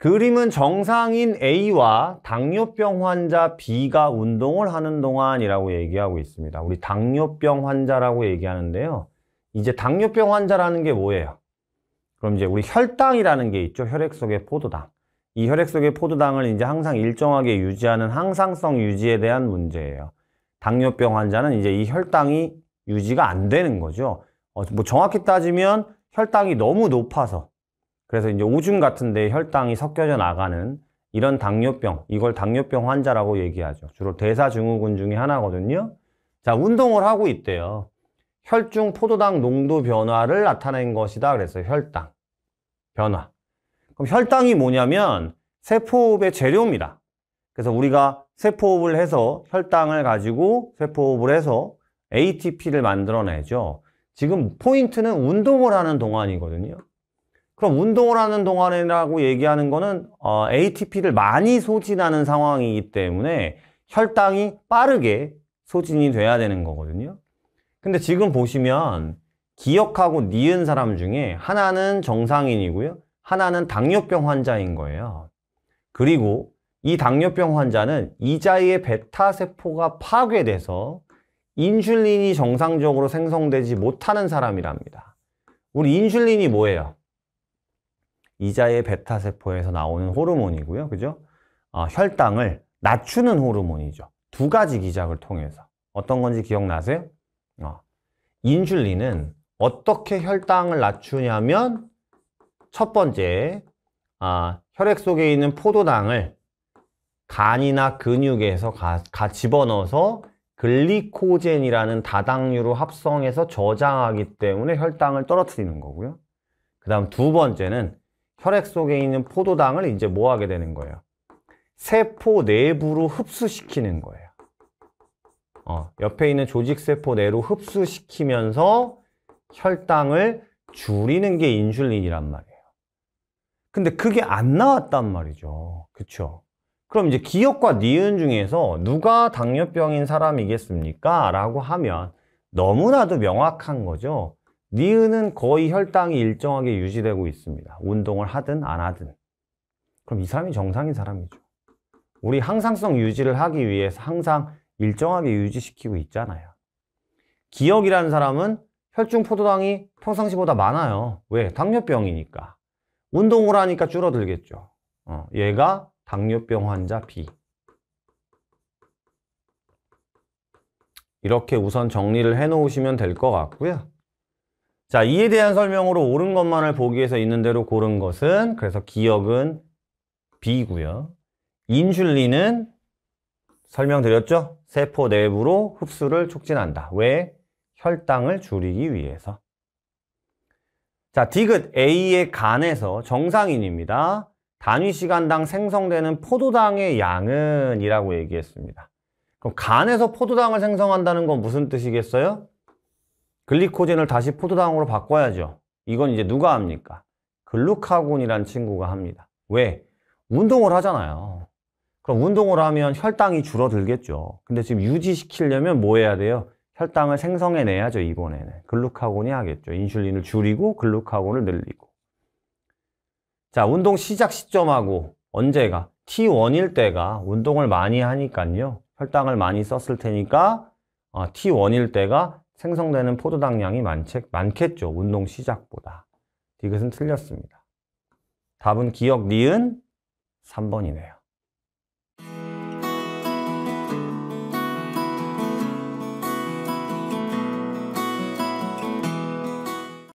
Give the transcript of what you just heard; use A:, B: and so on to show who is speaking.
A: 그림은 정상인 A와 당뇨병 환자 B가 운동을 하는 동안이라고 얘기하고 있습니다. 우리 당뇨병 환자라고 얘기하는데요. 이제 당뇨병 환자라는 게 뭐예요? 그럼 이제 우리 혈당이라는 게 있죠. 혈액 속의 포도당. 이 혈액 속의 포도당을 이제 항상 일정하게 유지하는 항상성 유지에 대한 문제예요. 당뇨병 환자는 이제 이 혈당이 유지가 안 되는 거죠. 어, 뭐 정확히 따지면 혈당이 너무 높아서 그래서 이제 오줌 같은데 혈당이 섞여져 나가는 이런 당뇨병, 이걸 당뇨병 환자라고 얘기하죠. 주로 대사증후군 중에 하나거든요. 자, 운동을 하고 있대요. 혈중 포도당 농도 변화를 나타낸 것이다. 그래서 혈당, 변화. 그럼 혈당이 뭐냐면 세포호흡의 재료입니다. 그래서 우리가 세포호흡을 해서 혈당을 가지고 세포호흡을 해서 ATP를 만들어내죠. 지금 포인트는 운동을 하는 동안이거든요. 그럼 운동을 하는 동안이라고 얘기하는 거는 어, ATP를 많이 소진하는 상황이기 때문에 혈당이 빠르게 소진이 돼야 되는 거거든요. 근데 지금 보시면 기억하고 니은 사람 중에 하나는 정상인이고요. 하나는 당뇨병 환자인 거예요. 그리고 이 당뇨병 환자는 이자의 베타세포가 파괴돼서 인슐린이 정상적으로 생성되지 못하는 사람이랍니다. 우리 인슐린이 뭐예요? 이자의 베타 세포에서 나오는 호르몬이고요. 그죠? 어, 혈당을 낮추는 호르몬이죠. 두 가지 기작을 통해서. 어떤 건지 기억나세요? 어. 인슐린은 어떻게 혈당을 낮추냐면 첫 번째 아, 혈액 속에 있는 포도당을 간이나 근육에서 가, 가 집어넣어서 글리코젠이라는 다당류로 합성해서 저장하기 때문에 혈당을 떨어뜨리는 거고요. 그 다음 두 번째는 혈액 속에 있는 포도당을 이제 뭐 하게 되는 거예요? 세포 내부로 흡수시키는 거예요. 어, 옆에 있는 조직세포 내로 흡수시키면서 혈당을 줄이는 게 인슐린이란 말이에요. 근데 그게 안 나왔단 말이죠. 그렇죠 그럼 이제 기억과 니은 중에서 누가 당뇨병인 사람이겠습니까? 라고 하면 너무나도 명확한 거죠. 니은은 거의 혈당이 일정하게 유지되고 있습니다. 운동을 하든 안 하든. 그럼 이 사람이 정상인 사람이죠. 우리 항상성 유지를 하기 위해서 항상 일정하게 유지시키고 있잖아요. 기억이라는 사람은 혈중 포도당이 평상시보다 많아요. 왜? 당뇨병이니까. 운동을 하니까 줄어들겠죠. 어, 얘가 당뇨병 환자 B. 이렇게 우선 정리를 해놓으시면 될 것 같고요. 자, 이에 대한 설명으로 옳은 것만을 보기위해서 있는 대로 고른 것은 그래서 기억은 B고요. 인슐린은 설명드렸죠? 세포 내부로 흡수를 촉진한다. 왜? 혈당을 줄이기 위해서. 자, 디귿 A의 간에서 정상인입니다. 단위 시간당 생성되는 포도당의 양은 이라고 얘기했습니다. 그럼 간에서 포도당을 생성한다는 건 무슨 뜻이겠어요? 글리코젠을 다시 포도당으로 바꿔야죠. 이건 이제 누가 합니까? 글루카곤이라는 친구가 합니다. 왜? 운동을 하잖아요. 그럼 운동을 하면 혈당이 줄어들겠죠. 근데 지금 유지시키려면 뭐 해야 돼요? 혈당을 생성해내야죠, 이번에는. 글루카곤이 하겠죠. 인슐린을 줄이고 글루카곤을 늘리고. 자, 운동 시작 시점하고 언제가? T1일 때가 운동을 많이 하니까요. 혈당을 많이 썼을 테니까 어, T1일 때가 생성되는 포도당량이 많지, 많겠죠. 운동 시작보다. 디귿은 틀렸습니다. 답은 기억 니은 3번이네요.